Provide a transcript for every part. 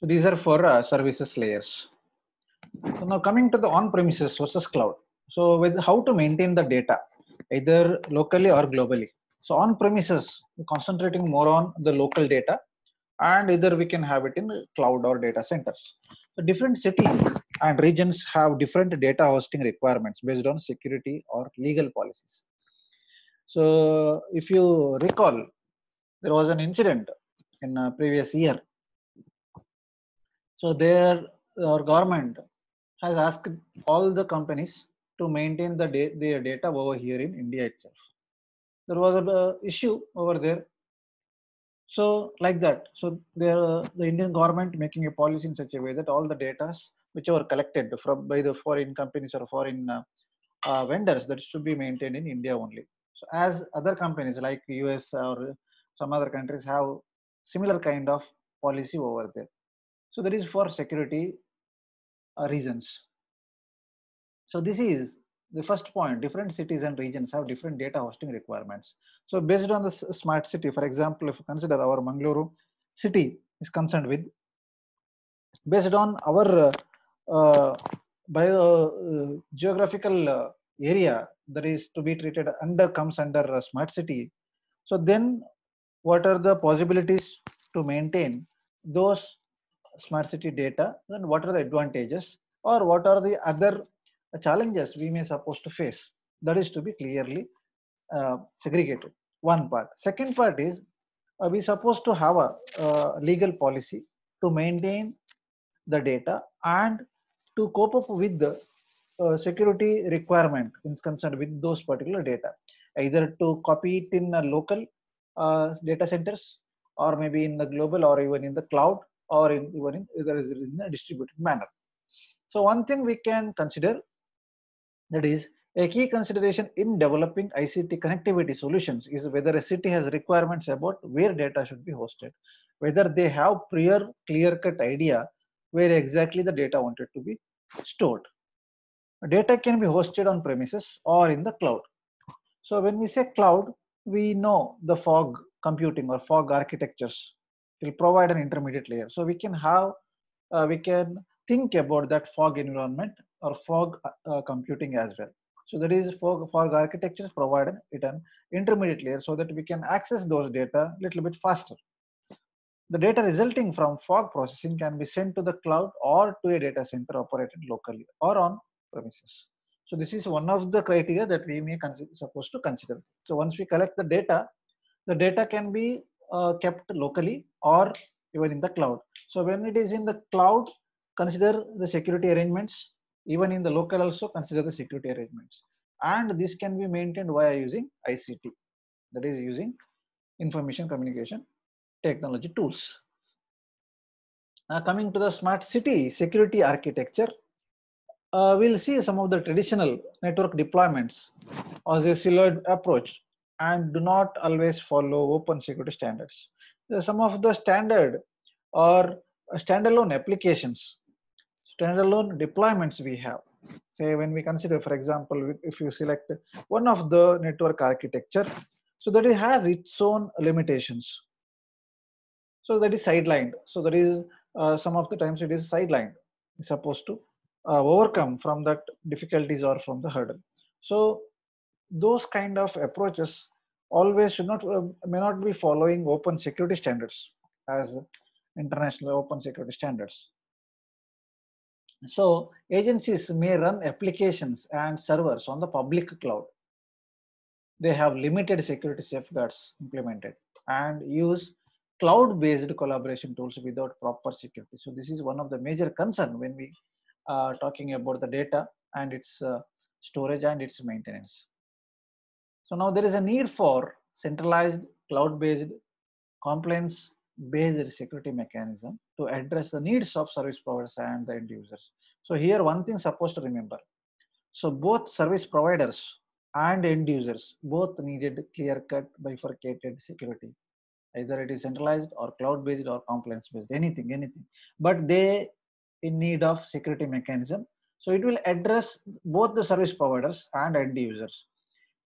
So these are for uh, services layers. So now coming to the on-premises versus cloud. So with how to maintain the data, either locally or globally. So on-premises, concentrating more on the local data and either we can have it in cloud or data centers. So different cities and regions have different data hosting requirements based on security or legal policies. So if you recall, there was an incident in a previous year so there, our government has asked all the companies to maintain the da their data over here in India itself. There was a uh, issue over there. So like that, so there, the Indian government making a policy in such a way that all the data which are collected from by the foreign companies or foreign uh, uh, vendors that should be maintained in India only. So as other companies like US or some other countries have similar kind of policy over there. So that is for security uh, reasons. So this is the first point, different cities and regions have different data hosting requirements. So based on the smart city, for example, if you consider our Mangaluru city is concerned with, based on our uh, uh, uh, geographical uh, area that is to be treated under comes under smart city. So then what are the possibilities to maintain those smart city data, then what are the advantages or what are the other challenges we may supposed to face? That is to be clearly uh, segregated. One part. Second part is uh, we supposed to have a uh, legal policy to maintain the data and to cope up with the uh, security requirement concerned with those particular data, either to copy it in local uh, data centers or maybe in the global or even in the cloud or in, even in, either is in a distributed manner. So one thing we can consider that is a key consideration in developing ICT connectivity solutions is whether a city has requirements about where data should be hosted, whether they have prior clear-cut idea where exactly the data wanted to be stored. Data can be hosted on premises or in the cloud. So when we say cloud, we know the fog computing or fog architectures will provide an intermediate layer so we can have uh, we can think about that fog environment or fog uh, uh computing as well so there is fog fog architectures provide it an intermediate layer so that we can access those data a little bit faster the data resulting from fog processing can be sent to the cloud or to a data center operated locally or on premises so this is one of the criteria that we may supposed to consider so once we collect the data the data can be uh, kept locally or even in the cloud. So when it is in the cloud, consider the security arrangements. Even in the local also consider the security arrangements. And this can be maintained via using ICT, that is using information communication technology tools. Now coming to the smart city security architecture, uh, we'll see some of the traditional network deployments as a siloed approach and do not always follow open security standards. Some of the standard or standalone applications, standalone deployments we have. Say when we consider, for example, if you select one of the network architecture, so that it has its own limitations. So that is sidelined. So that is uh, some of the times it is sidelined. It's supposed to uh, overcome from that difficulties or from the hurdle. So those kind of approaches always should not uh, may not be following open security standards as international open security standards so agencies may run applications and servers on the public cloud they have limited security safeguards implemented and use cloud based collaboration tools without proper security so this is one of the major concern when we are uh, talking about the data and its uh, storage and its maintenance so now there is a need for centralized cloud-based compliance-based security mechanism to address the needs of service providers and the end users. So here one thing supposed to remember. So both service providers and end users both needed clear-cut bifurcated security. Either it is centralized or cloud-based or compliance-based, anything, anything. But they in need of security mechanism. So it will address both the service providers and end users.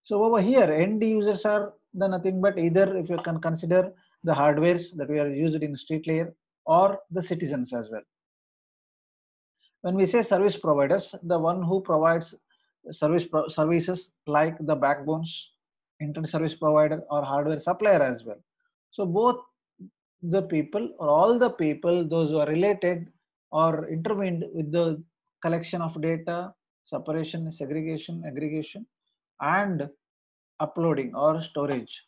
So over here, end users are the nothing but either if you can consider the hardwares that we are used in street layer or the citizens as well. When we say service providers, the one who provides service pro services like the backbones, internet service provider or hardware supplier as well. So both the people or all the people, those who are related or intervened with the collection of data, separation, segregation, aggregation, and uploading or storage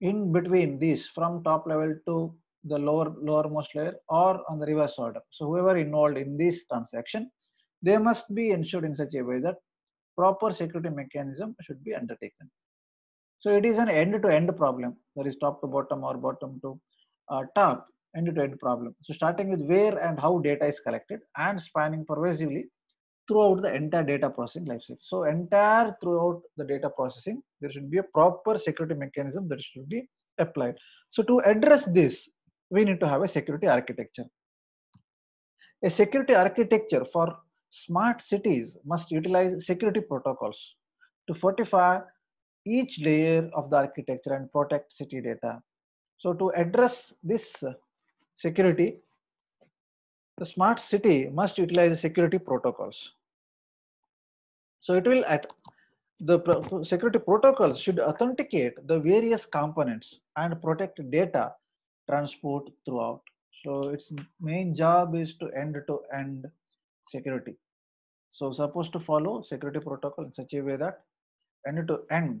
in between these from top level to the lower lowermost layer or on the reverse order so whoever involved in this transaction they must be ensured in such a way that proper security mechanism should be undertaken so it is an end to end problem that is top to bottom or bottom to uh, top end to end problem so starting with where and how data is collected and spanning pervasively throughout the entire data processing lifecycle. So entire throughout the data processing, there should be a proper security mechanism that should be applied. So to address this, we need to have a security architecture. A security architecture for smart cities must utilize security protocols to fortify each layer of the architecture and protect city data. So to address this security, the smart city must utilize security protocols. So it will at the security protocol should authenticate the various components and protect data transport throughout. So its main job is to end-to-end -end security. So supposed to follow security protocol in such a way that end-to-end -end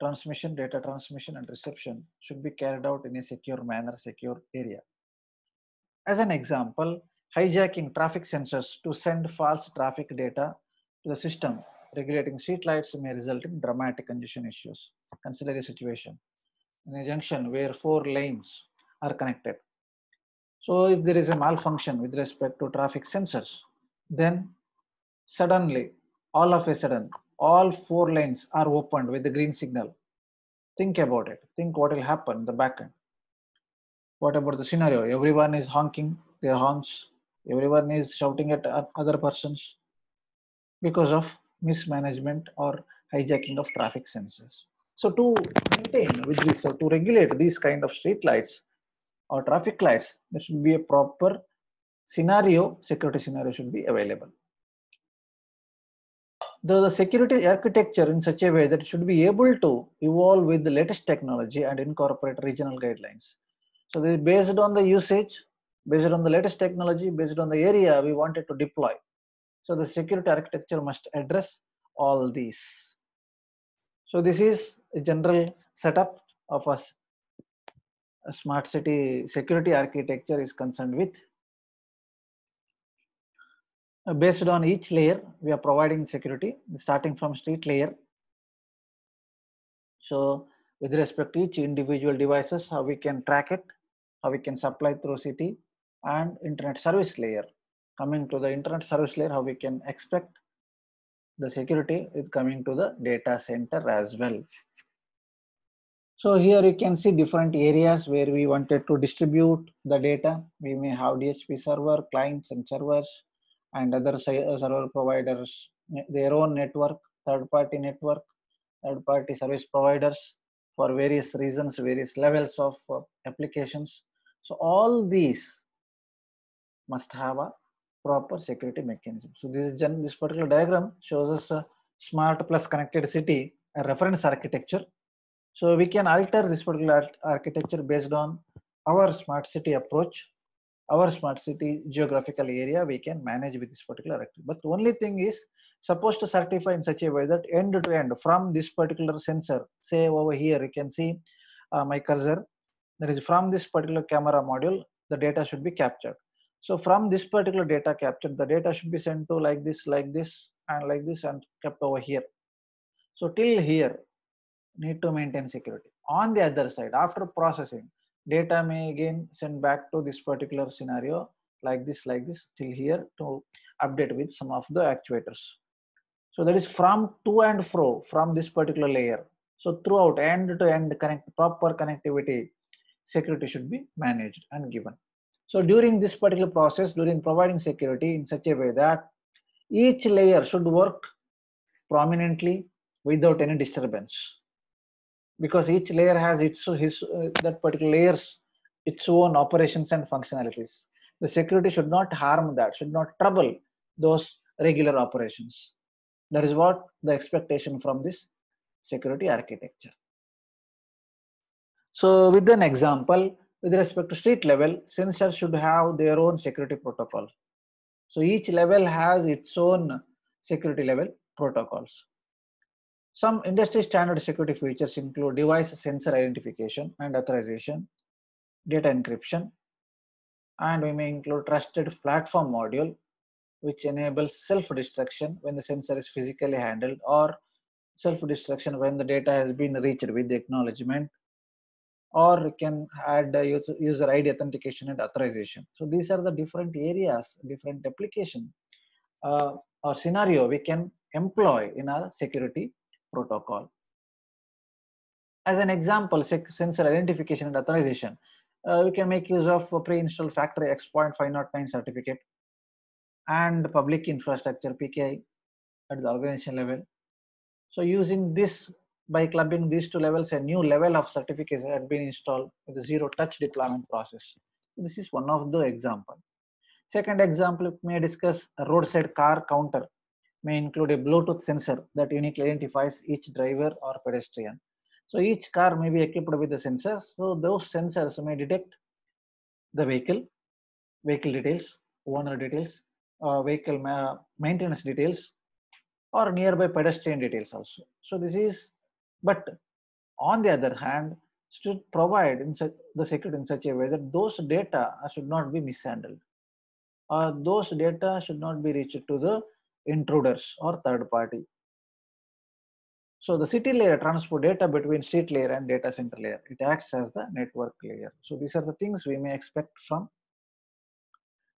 transmission, data transmission and reception should be carried out in a secure manner, secure area. As an example, hijacking traffic sensors to send false traffic data to the system regulating street lights may result in dramatic congestion issues. Consider a situation in a junction where four lanes are connected. So if there is a malfunction with respect to traffic sensors, then suddenly, all of a sudden, all four lanes are opened with the green signal. Think about it. Think what will happen in the back end. What about the scenario? Everyone is honking their horns. Everyone is shouting at other persons because of mismanagement or hijacking of traffic sensors. So to maintain with this, so to regulate these kind of street lights or traffic lights, there should be a proper scenario, security scenario should be available. Though the security architecture in such a way that it should be able to evolve with the latest technology and incorporate regional guidelines. So this is based on the usage, based on the latest technology, based on the area we wanted to deploy. So the security architecture must address all these. So this is a general setup of a, a smart city security architecture is concerned with. Uh, based on each layer, we are providing security starting from street layer. So with respect to each individual devices, how we can track it, how we can supply through city and internet service layer coming to the internet service layer how we can expect the security is coming to the data center as well so here you can see different areas where we wanted to distribute the data we may have dhcp server clients and servers and other uh, server providers their own network third party network third party service providers for various reasons various levels of uh, applications so all these must have a proper security mechanism. So this this particular diagram shows us a smart plus connected city, a reference architecture. So we can alter this particular architecture based on our smart city approach, our smart city geographical area we can manage with this particular But the only thing is supposed to certify in such a way that end to end from this particular sensor, say over here you can see uh, my cursor, that is from this particular camera module, the data should be captured so from this particular data captured, the data should be sent to like this, like this, and like this, and kept over here. So till here, need to maintain security. On the other side, after processing, data may again send back to this particular scenario, like this, like this, till here to update with some of the actuators. So that is from to and fro from this particular layer. So throughout end to end connect proper connectivity, security should be managed and given. So during this particular process, during providing security in such a way that each layer should work prominently without any disturbance because each layer has its his uh, that particular layers its own operations and functionalities the security should not harm that should not trouble those regular operations that is what the expectation from this security architecture so with an example with respect to street level, sensors should have their own security protocol. So each level has its own security level protocols. Some industry standard security features include device sensor identification and authorization, data encryption, and we may include trusted platform module, which enables self-destruction when the sensor is physically handled or self-destruction when the data has been reached with the acknowledgement or can add user ID authentication and authorization. So these are the different areas, different application uh, or scenario we can employ in our security protocol. As an example, sensor identification and authorization, uh, we can make use of pre-installed factory X.509 certificate and public infrastructure PKI at the organization level. So using this by clubbing these two levels, a new level of certification had been installed with a zero-touch deployment process. This is one of the example. Second example, may discuss a roadside car counter may include a Bluetooth sensor that uniquely identifies each driver or pedestrian. So each car may be equipped with the sensors. So those sensors may detect the vehicle, vehicle details, owner details, uh, vehicle ma maintenance details, or nearby pedestrian details also. So this is but on the other hand, should provide in such, the secret in such a way that those data should not be mishandled or those data should not be reached to the intruders or third party. So the city layer transport data between street layer and data center layer. It acts as the network layer. So these are the things we may expect from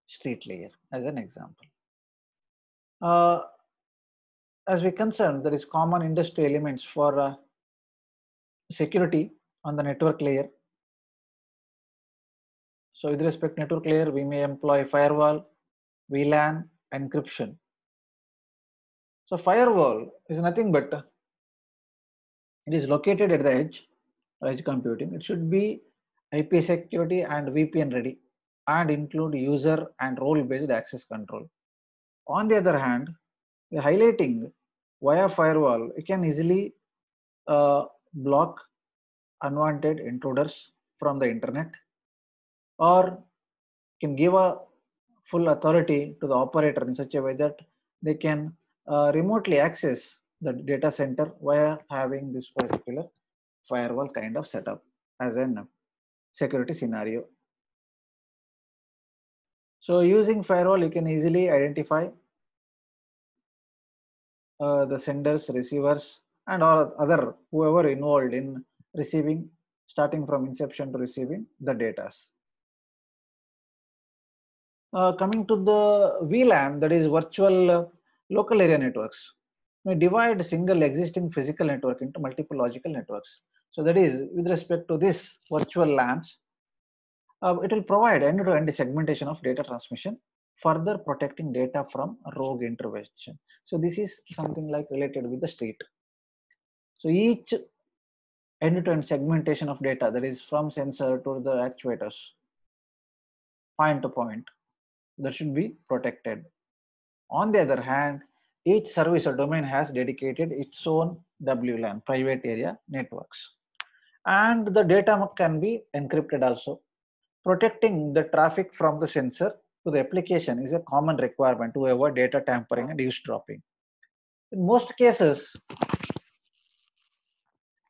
street layer as an example. Uh, as we concern, there is common industry elements for uh, security on the network layer. So with respect network layer, we may employ firewall, VLAN, encryption. So firewall is nothing but it is located at the edge, edge computing. It should be IP security and VPN ready and include user and role-based access control. On the other hand, highlighting via firewall, it can easily uh, block unwanted intruders from the internet or can give a full authority to the operator in such a way that they can uh, remotely access the data center via having this particular firewall kind of setup as a security scenario. So using firewall, you can easily identify uh, the senders, receivers, and all other whoever involved in receiving starting from inception to receiving the data. Uh, coming to the VLAN, that is virtual uh, local area networks. We divide single existing physical network into multiple logical networks. So that is, with respect to this virtual LANs, uh, it will provide end-to-end -end segmentation of data transmission, further protecting data from rogue intervention. So this is something like related with the street. So each end-to-end segmentation of data, that is from sensor to the actuators, point to point, that should be protected. On the other hand, each service or domain has dedicated its own WLAN, private area networks. And the data can be encrypted also. Protecting the traffic from the sensor to the application is a common requirement to avoid data tampering and eavesdropping. In most cases,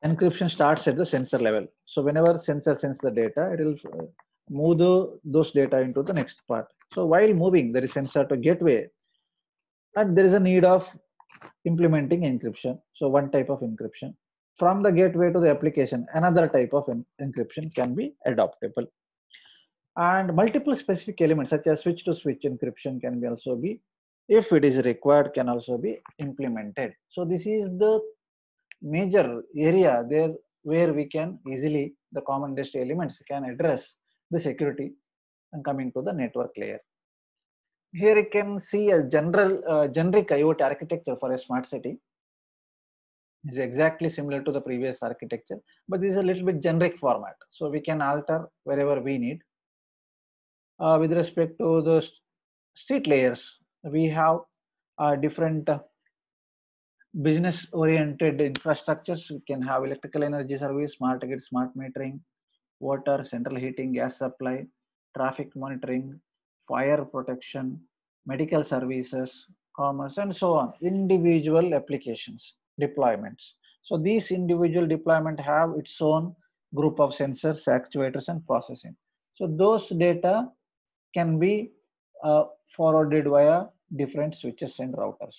encryption starts at the sensor level. So whenever sensor sends the data, it will uh, move the, those data into the next part. So while moving, there is sensor to gateway, and there is a need of implementing encryption. So one type of encryption from the gateway to the application, another type of en encryption can be adoptable. And multiple specific elements such as switch to switch encryption can be also be, if it is required, can also be implemented. So this is the major area there where we can easily the common industry elements can address the security and coming to the network layer. Here you can see a general uh, generic IoT architecture for a smart city. Is exactly similar to the previous architecture, but this is a little bit generic format. So we can alter wherever we need. Uh, with respect to the st street layers, we have uh, different uh, business oriented infrastructures we can have electrical energy service smart grid smart metering water central heating gas supply traffic monitoring fire protection medical services commerce and so on individual applications deployments so these individual deployment have its own group of sensors actuators and processing so those data can be uh, forwarded via different switches and routers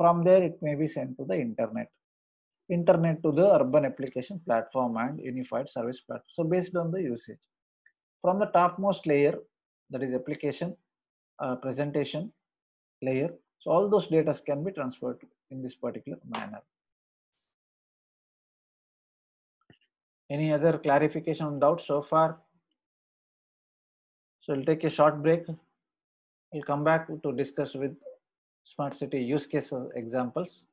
from there, it may be sent to the internet. Internet to the urban application platform and unified service platform. So based on the usage. From the topmost layer, that is application, uh, presentation layer. So all those data can be transferred in this particular manner. Any other clarification on doubt so far? So we'll take a short break. We'll come back to discuss with smart city use case examples